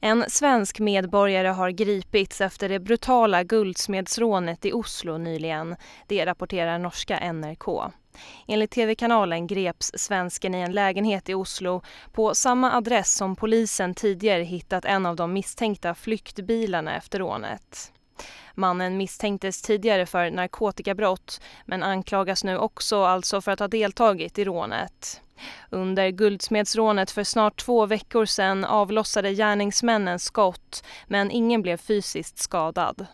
En svensk medborgare har gripits efter det brutala guldsmedsrånet i Oslo nyligen. Det rapporterar norska NRK. Enligt tv-kanalen greps svensken i en lägenhet i Oslo på samma adress som polisen tidigare hittat en av de misstänkta flyktbilarna efter rånet. Mannen misstänktes tidigare för narkotikabrott men anklagas nu också alltså för att ha deltagit i rånet. Under guldsmedsrånet för snart två veckor sedan avlossade gärningsmännen skott men ingen blev fysiskt skadad.